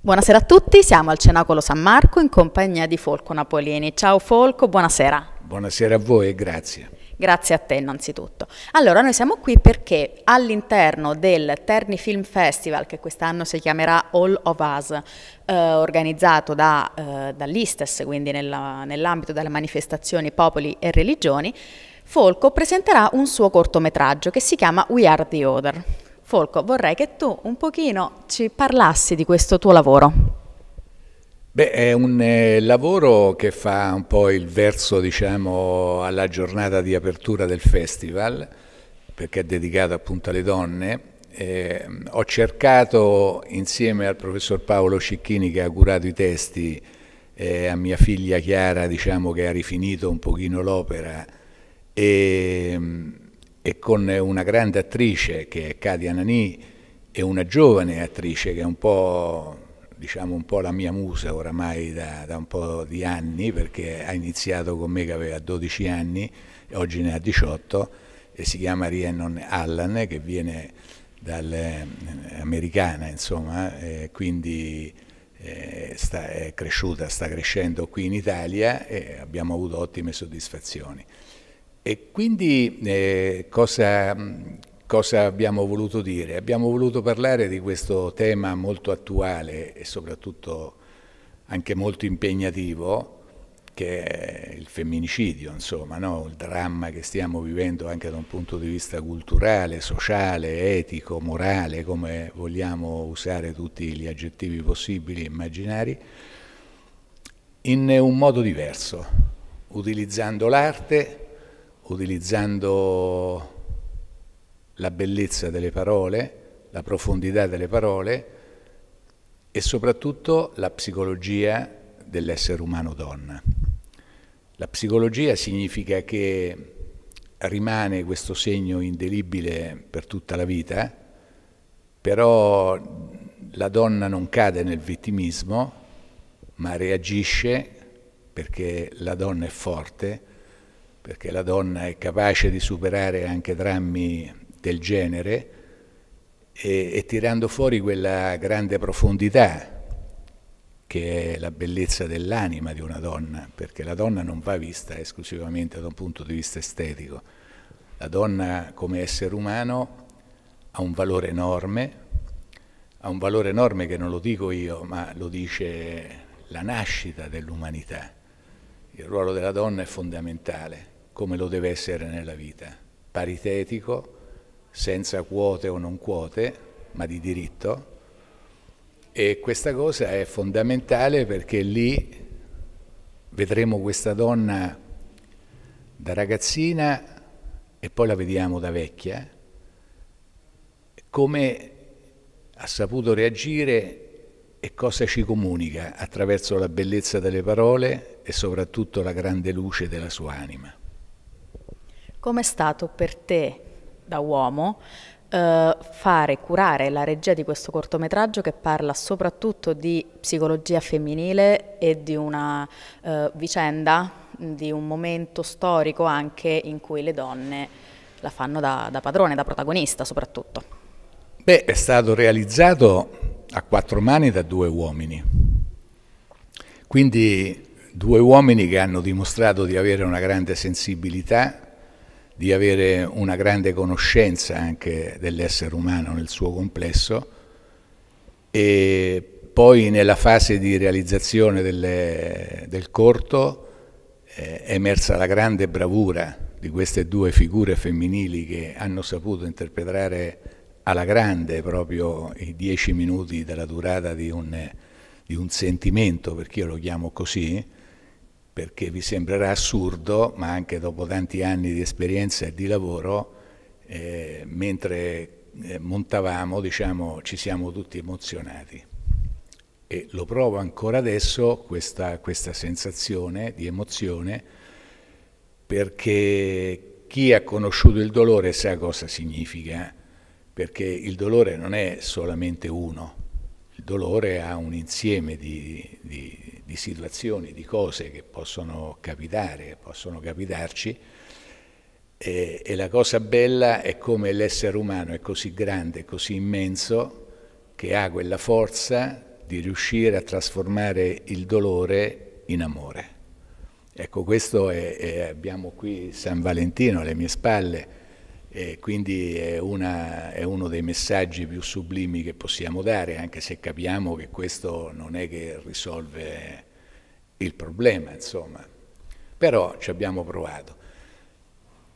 Buonasera a tutti, siamo al Cenacolo San Marco in compagnia di Folco Napolini. Ciao Folco, buonasera. Buonasera a voi e grazie. Grazie a te innanzitutto. Allora, noi siamo qui perché all'interno del Terni Film Festival, che quest'anno si chiamerà All of Us, eh, organizzato da, eh, dall'Istes, quindi nell'ambito delle manifestazioni Popoli e Religioni, Folco presenterà un suo cortometraggio che si chiama We Are the Other. Folco, vorrei che tu un pochino ci parlassi di questo tuo lavoro. Beh, è un eh, lavoro che fa un po' il verso, diciamo, alla giornata di apertura del festival, perché è dedicato appunto alle donne. Eh, ho cercato, insieme al professor Paolo Cicchini che ha curato i testi, eh, a mia figlia Chiara, diciamo, che ha rifinito un pochino l'opera, e ehm, e con una grande attrice che è Katia Nani e una giovane attrice che è un po', diciamo, un po la mia musa oramai da, da, un po' di anni perché ha iniziato con me che aveva 12 anni e oggi ne ha 18 e si chiama Rhiannon Allan che viene dall'americana eh, insomma quindi eh, sta, è cresciuta, sta crescendo qui in Italia e abbiamo avuto ottime soddisfazioni. E quindi eh, cosa, mm, cosa abbiamo voluto dire? Abbiamo voluto parlare di questo tema molto attuale e soprattutto anche molto impegnativo, che è il femminicidio, insomma, no? il dramma che stiamo vivendo anche da un punto di vista culturale, sociale, etico, morale, come vogliamo usare tutti gli aggettivi possibili e immaginari, in un modo diverso, utilizzando l'arte utilizzando la bellezza delle parole, la profondità delle parole e soprattutto la psicologia dell'essere umano donna. La psicologia significa che rimane questo segno indelibile per tutta la vita, però la donna non cade nel vittimismo, ma reagisce perché la donna è forte, perché la donna è capace di superare anche drammi del genere e, e tirando fuori quella grande profondità che è la bellezza dell'anima di una donna, perché la donna non va vista esclusivamente da un punto di vista estetico. La donna come essere umano ha un valore enorme, ha un valore enorme che non lo dico io, ma lo dice la nascita dell'umanità. Il ruolo della donna è fondamentale come lo deve essere nella vita, paritetico, senza quote o non quote, ma di diritto. E questa cosa è fondamentale perché lì vedremo questa donna da ragazzina e poi la vediamo da vecchia, come ha saputo reagire e cosa ci comunica attraverso la bellezza delle parole e soprattutto la grande luce della sua anima. Com'è stato per te, da uomo, eh, fare, curare la regia di questo cortometraggio che parla soprattutto di psicologia femminile e di una eh, vicenda, di un momento storico anche in cui le donne la fanno da, da padrone, da protagonista soprattutto? Beh, è stato realizzato a quattro mani da due uomini. Quindi due uomini che hanno dimostrato di avere una grande sensibilità di avere una grande conoscenza anche dell'essere umano nel suo complesso e poi nella fase di realizzazione delle, del corto eh, è emersa la grande bravura di queste due figure femminili che hanno saputo interpretare alla grande proprio i dieci minuti della durata di un, di un sentimento, perché io lo chiamo così, perché vi sembrerà assurdo, ma anche dopo tanti anni di esperienza e di lavoro, eh, mentre eh, montavamo diciamo, ci siamo tutti emozionati. E lo provo ancora adesso, questa, questa sensazione di emozione, perché chi ha conosciuto il dolore sa cosa significa, perché il dolore non è solamente uno, il dolore ha un insieme di, di di situazioni, di cose che possono capitare, che possono capitarci. E, e la cosa bella è come l'essere umano è così grande, così immenso, che ha quella forza di riuscire a trasformare il dolore in amore. Ecco, questo è, è abbiamo qui San Valentino alle mie spalle, eh, quindi è, una, è, uno dei messaggi più sublimi che possiamo dare, anche se capiamo che questo non è che risolve il problema, insomma. Però ci abbiamo provato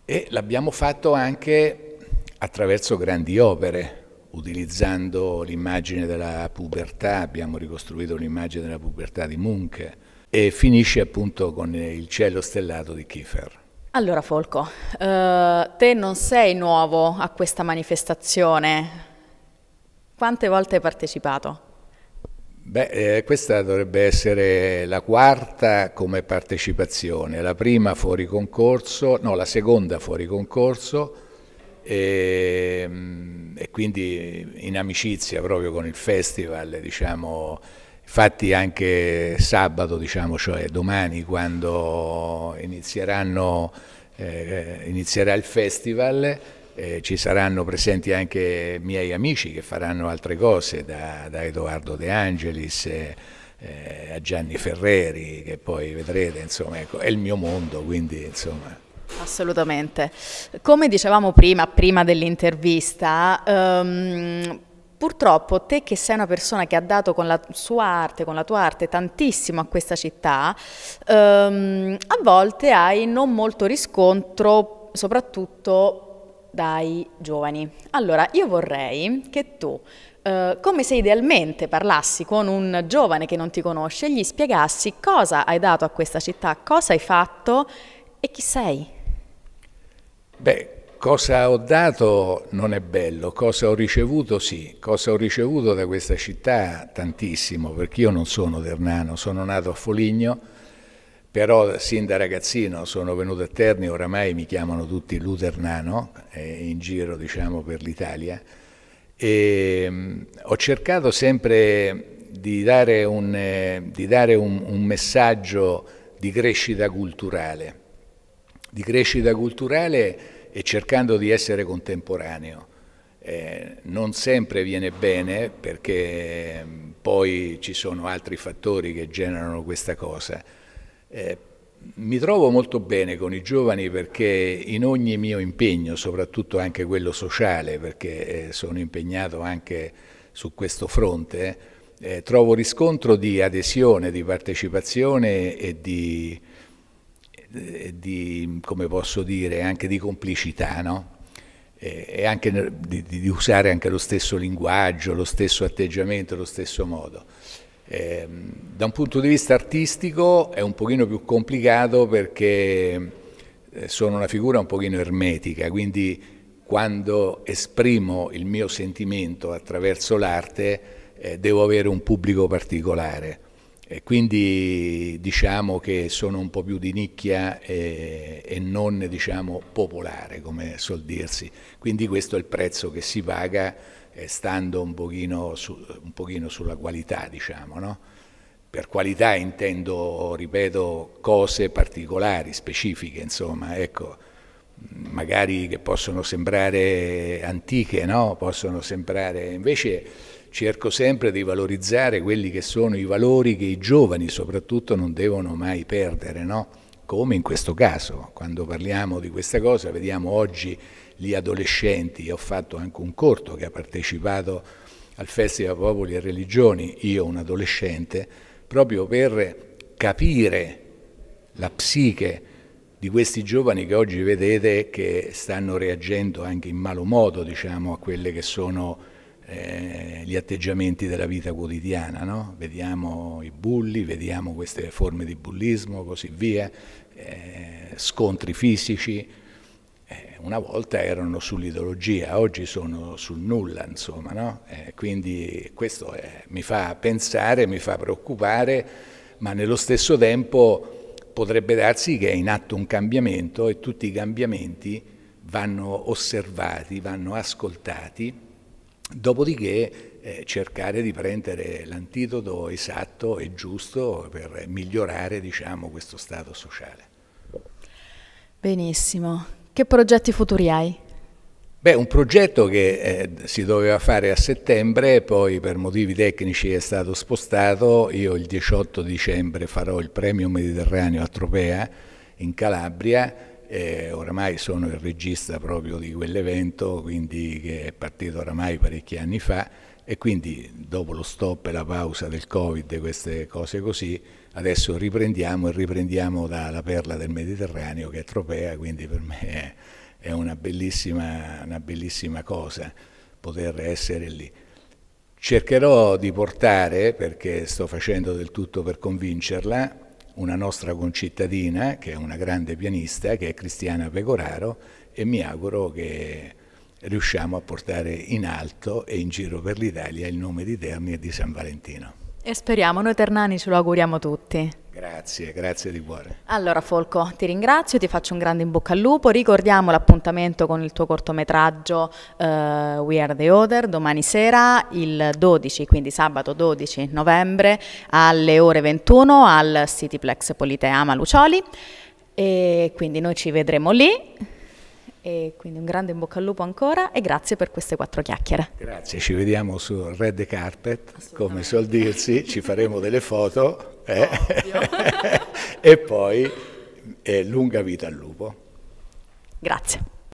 e l'abbiamo fatto anche attraverso grandi opere, utilizzando l'immagine della pubertà, abbiamo ricostruito l'immagine della pubertà di Munch e finisce appunto con il cielo stellato di Kiefer. Allora Folco, eh, te non sei nuovo a questa manifestazione, quante volte hai partecipato? Beh, eh, questa dovrebbe essere la quarta come partecipazione, la prima fuori concorso, no, la seconda fuori concorso e, ehm, e quindi in amicizia proprio con il festival, diciamo, Infatti anche sabato, diciamo, cioè domani, quando eh, inizierà il festival, eh, ci saranno presenti anche miei amici che faranno altre cose, da, da Edoardo De Angelis eh, eh a Gianni Ferreri, che poi vedrete, insomma, ecco, è il mio mondo, quindi insomma... Assolutamente. Come dicevamo prima, prima dell'intervista, um, Purtroppo te che sei una persona che ha dato con la sua arte, con la tua arte tantissimo a questa città, ehm, a volte hai non molto riscontro, soprattutto dai giovani. Allora, io vorrei che tu Uh, come se idealmente parlassi con un giovane che non ti conosce gli spiegassi cosa hai dato a questa città, cosa hai fatto e chi sei. Beh, Cosa ho dato non è bello, cosa ho ricevuto sì, cosa ho ricevuto da questa città tantissimo, perché io non sono Ternano, sono nato a Foligno, però sin da ragazzino sono venuto a Terni, oramai mi chiamano tutti Luternano, eh, in giro diciamo per l'Italia, e ehm, mh, ho cercato sempre di dare un, eh, di dare un, un messaggio di crescita culturale, di crescita culturale e cercando di essere contemporaneo. Eh, non sempre viene bene perché mm, poi ci sono altri fattori che generano questa cosa. Eh, mi trovo molto bene con i giovani perché in ogni mio impegno, soprattutto anche quello sociale, perché eh, sono impegnato anche su questo fronte, eh, trovo riscontro di adesione, di partecipazione e di di, come posso dire, anche di complicità, no? e anche di, di, usare anche lo stesso linguaggio, lo stesso atteggiamento, lo stesso modo. Eh, da un punto di vista artistico è un pochino più complicato perché eh, sono una figura un pochino ermetica, quindi quando esprimo il mio sentimento attraverso l'arte eh, devo avere un pubblico particolare e quindi diciamo che sono un po' più di nicchia e, eh, e non diciamo, popolare, come suol dirsi. Quindi questo è il prezzo che si paga eh, stando un pochino, su, un pochino, sulla qualità, diciamo, no? Per qualità intendo, ripeto, cose particolari, specifiche, insomma, ecco, magari che possono sembrare antiche, no? Possono sembrare invece cerco sempre di valorizzare quelli che sono i valori che i giovani soprattutto non devono mai perdere, no? come in questo caso, quando parliamo di questa cosa vediamo oggi gli adolescenti, ho fatto anche un corto che ha partecipato al Festival Popoli e Religioni, io un adolescente, proprio per capire la psiche di questi giovani che oggi vedete che stanno reagendo anche in malo modo diciamo, a quelle che sono eh, gli atteggiamenti della vita quotidiana, no? vediamo i bulli, vediamo queste forme di bullismo, così via, eh, scontri fisici, eh, una volta erano sull'ideologia, oggi sono sul nulla, insomma, no? eh, quindi questo è, eh, mi fa pensare, mi fa preoccupare, ma nello stesso tempo potrebbe darsi che è in atto un cambiamento e tutti i cambiamenti vanno osservati, vanno ascoltati Dopodiché eh, cercare di prendere l'antidoto esatto e giusto per migliorare diciamo, questo stato sociale. Benissimo. Che progetti futuri hai? Beh, un progetto che eh, si doveva fare a settembre, poi per motivi tecnici è stato spostato. Io il 18 dicembre farò il Premio Mediterraneo a Tropea in Calabria eh, oramai sono il regista proprio di quell'evento, quindi che è partito oramai parecchi anni fa e quindi dopo lo stop e la pausa del Covid e queste cose così, adesso riprendiamo e riprendiamo dalla perla del Mediterraneo che è Tropea, quindi per me è, è una, bellissima, una bellissima cosa poter essere lì. Cercherò di portare, perché sto facendo del tutto per convincerla, una nostra concittadina, che è una grande pianista, che è Cristiana Pecoraro, e mi auguro che riusciamo a portare in alto e in giro per l'Italia il nome di Terni e di San Valentino. E speriamo, noi ternani ce lo auguriamo tutti. Grazie, grazie di cuore. Allora Folco, ti ringrazio, ti faccio un grande in bocca al lupo, ricordiamo l'appuntamento con il tuo cortometraggio uh, We Are The Other domani sera il 12, quindi sabato 12 novembre alle ore 21 al Cityplex Politeama Lucioli e quindi noi ci vedremo lì e quindi un grande in bocca al lupo ancora e grazie per queste quattro chiacchiere. Grazie, ci vediamo su Red Carpet, come suol dirsi, ci faremo delle foto. Eh? e poi eh, lunga vita al lupo. Grazie.